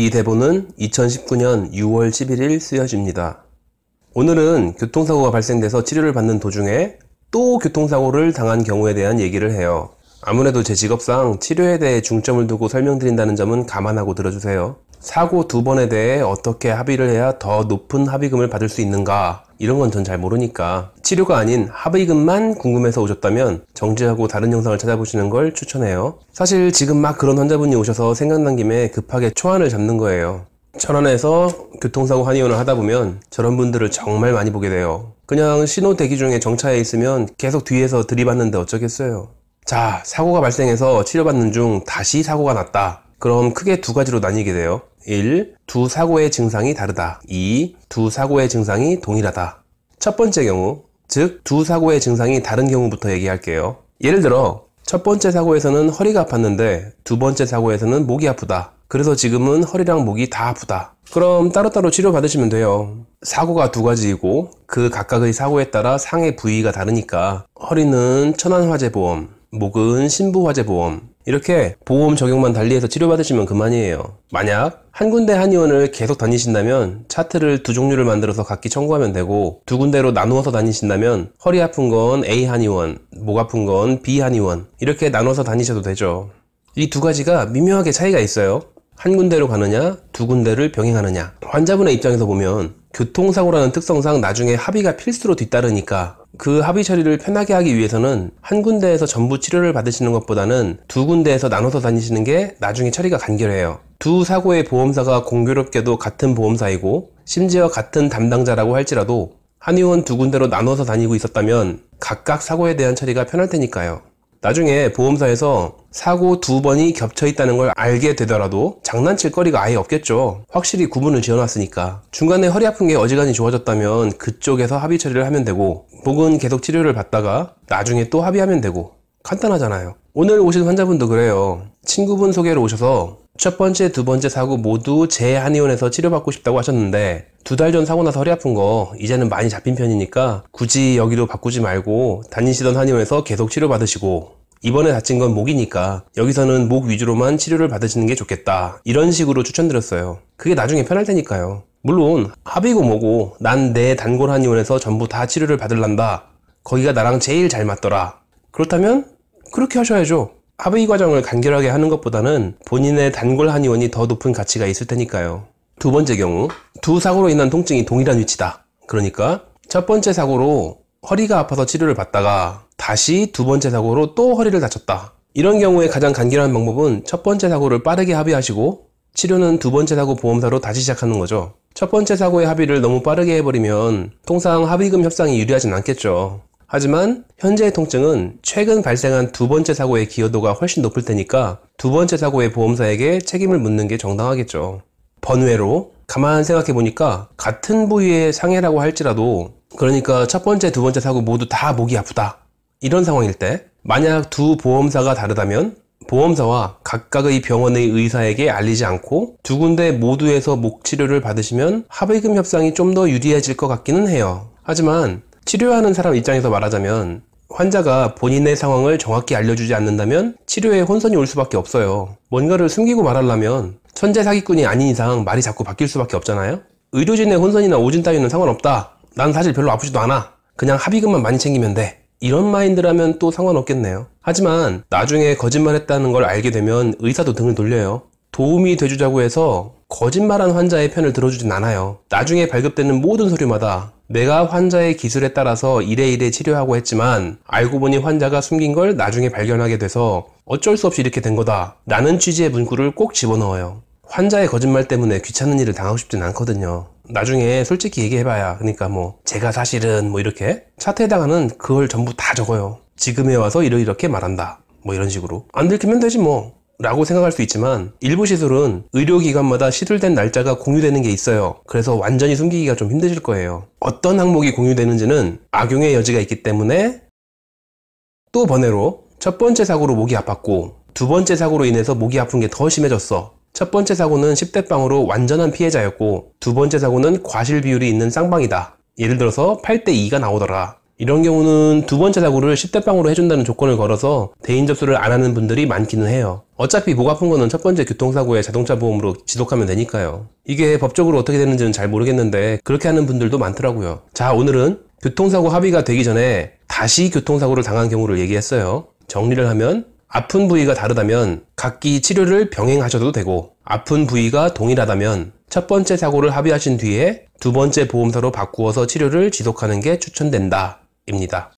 이 대본은 2019년 6월 11일 쓰여집니다. 오늘은 교통사고가 발생돼서 치료를 받는 도중에 또 교통사고를 당한 경우에 대한 얘기를 해요. 아무래도 제 직업상 치료에 대해 중점을 두고 설명드린다는 점은 감안하고 들어주세요. 사고 두 번에 대해 어떻게 합의를 해야 더 높은 합의금을 받을 수 있는가 이런 건 전 잘 모르니까 치료가 아닌 합의금만 궁금해서 오셨다면 정지하고 다른 영상을 찾아보시는 걸 추천해요. 사실 지금 막 그런 환자분이 오셔서 생각난 김에 급하게 초안을 잡는 거예요. 천안에서 교통사고 한의원을 하다 보면 저런 분들을 정말 많이 보게 돼요. 그냥 신호 대기 중에 정차해 있으면 계속 뒤에서 들이받는데 어쩌겠어요. 자, 사고가 발생해서 치료받는 중 다시 사고가 났다. 그럼 크게 두 가지로 나뉘게 돼요. 1. 두 사고의 증상이 다르다. 2. 두 사고의 증상이 동일하다. 첫 번째 경우, 즉, 두 사고의 증상이 다른 경우부터 얘기할게요. 예를 들어, 첫 번째 사고에서는 허리가 아팠는데, 두 번째 사고에서는 목이 아프다. 그래서 지금은 허리랑 목이 다 아프다. 그럼 따로따로 치료받으시면 돼요. 사고가 두 가지이고, 그 각각의 사고에 따라 상의 부위가 다르니까, 허리는 천안화재보험, 목은 신부화재보험, 이렇게 보험 적용만 달리해서 치료받으시면 그만이에요. 만약 한 군데 한의원을 계속 다니신다면 차트를 두 종류를 만들어서 각기 청구하면 되고 두 군데로 나누어서 다니신다면 허리 아픈 건 A 한의원, 목 아픈 건 B 한의원 이렇게 나눠서 다니셔도 되죠. 이 두 가지가 미묘하게 차이가 있어요. 한 군데로 가느냐, 두 군데를 병행하느냐. 환자분의 입장에서 보면 교통사고라는 특성상 나중에 합의가 필수로 뒤따르니까 그 합의 처리를 편하게 하기 위해서는 한 군데에서 전부 치료를 받으시는 것보다는 두 군데에서 나눠서 다니시는 게 나중에 처리가 간결해요. 두 사고의 보험사가 공교롭게도 같은 보험사이고 심지어 같은 담당자라고 할지라도 한의원 두 군데로 나눠서 다니고 있었다면 각각 사고에 대한 처리가 편할 테니까요. 나중에 보험사에서 사고 두 번이 겹쳐 있다는 걸 알게 되더라도 장난칠 거리가 아예 없겠죠. 확실히 구분을 지어놨으니까. 중간에 허리 아픈 게 어지간히 좋아졌다면 그쪽에서 합의 처리를 하면 되고, 복은 계속 치료를 받다가 나중에 또 합의하면 되고, 간단하잖아요. 오늘 오신 환자분도 그래요. 친구분 소개로 오셔서 첫 번째, 두 번째 사고 모두 제 한의원에서 치료받고 싶다고 하셨는데 두 달 전 사고 나서 허리 아픈 거 이제는 많이 잡힌 편이니까 굳이 여기도 바꾸지 말고 다니시던 한의원에서 계속 치료받으시고 이번에 다친 건 목이니까 여기서는 목 위주로만 치료를 받으시는 게 좋겠다 이런 식으로 추천드렸어요 그게 나중에 편할 테니까요 물론 합의고 뭐고 난 내 단골 한의원에서 전부 다 치료를 받을란다 거기가 나랑 제일 잘 맞더라 그렇다면 그렇게 하셔야죠 합의 과정을 간결하게 하는 것보다는 본인의 단골 한의원이 더 높은 가치가 있을 테니까요. 두 번째 경우, 두 사고로 인한 통증이 동일한 위치다. 그러니까 첫 번째 사고로 허리가 아파서 치료를 받다가 다시 두 번째 사고로 또 허리를 다쳤다. 이런 경우에 가장 간결한 방법은 첫 번째 사고를 빠르게 합의하시고 치료는 두 번째 사고 보험사로 다시 시작하는 거죠. 첫 번째 사고의 합의를 너무 빠르게 해버리면 통상 합의금 협상이 유리하진 않겠죠. 하지만 현재의 통증은 최근 발생한 두 번째 사고의 기여도가 훨씬 높을 테니까 두 번째 사고의 보험사에게 책임을 묻는 게 정당하겠죠. 번외로 가만 생각해 보니까 같은 부위의 상해라고 할지라도 그러니까 첫 번째, 두 번째 사고 모두 다 목이 아프다. 이런 상황일 때 만약 두 보험사가 다르다면 보험사와 각각의 병원의 의사에게 알리지 않고 두 군데 모두에서 목 치료를 받으시면 합의금 협상이 좀 더 유리해질 것 같기는 해요. 하지만 치료하는 사람 입장에서 말하자면 환자가 본인의 상황을 정확히 알려주지 않는다면 치료에 혼선이 올 수밖에 없어요. 뭔가를 숨기고 말하려면 천재 사기꾼이 아닌 이상 말이 자꾸 바뀔 수밖에 없잖아요? 의료진의 혼선이나 오진 따위는 상관없다. 난 사실 별로 아프지도 않아. 그냥 합의금만 많이 챙기면 돼. 이런 마인드라면 또 상관없겠네요. 하지만 나중에 거짓말했다는 걸 알게 되면 의사도 등을 돌려요. 도움이 돼주자고 해서 거짓말한 환자의 편을 들어주진 않아요. 나중에 발급되는 모든 서류마다 내가 환자의 기술에 따라서 이래이래 치료하고 했지만 알고 보니 환자가 숨긴 걸 나중에 발견하게 돼서 어쩔 수 없이 이렇게 된 거다. 라는 취지의 문구를 꼭 집어넣어요. 환자의 거짓말 때문에 귀찮은 일을 당하고 싶진 않거든요. 나중에 솔직히 얘기해봐야 그러니까 뭐 제가 사실은 뭐 이렇게 차트에다가는 그걸 전부 다 적어요. 지금에 와서 이러이렇게 말한다. 뭐 이런 식으로 안 들키면 되지 뭐 라고 생각할 수 있지만 일부 시술은 의료기관마다 시술된 날짜가 공유되는 게 있어요. 그래서 완전히 숨기기가 좀 힘드실 거예요. 어떤 항목이 공유되는지는 악용의 여지가 있기 때문에 또 번외로 첫 번째 사고로 목이 아팠고 두 번째 사고로 인해서 목이 아픈 게 더 심해졌어. 첫 번째 사고는 10대 빵으로 완전한 피해자였고 두 번째 사고는 과실 비율이 있는 쌍방이다. 예를 들어서 8대 2가 나오더라. 이런 경우는 두 번째 사고를 10대 빵으로 해준다는 조건을 걸어서 대인 접수를 안 하는 분들이 많기는 해요. 어차피 목 아픈 거는 첫 번째 교통사고에 자동차 보험으로 지독하면 되니까요. 이게 법적으로 어떻게 되는지는 잘 모르겠는데 그렇게 하는 분들도 많더라고요. 자, 오늘은 교통사고 합의가 되기 전에 다시 교통사고를 당한 경우를 얘기했어요. 정리를 하면 아픈 부위가 다르다면 각기 치료를 병행하셔도 되고 아픈 부위가 동일하다면 첫 번째 사고를 합의하신 뒤에 두 번째 보험사로 바꾸어서 치료를 지속하는 게 추천된다. 입니다.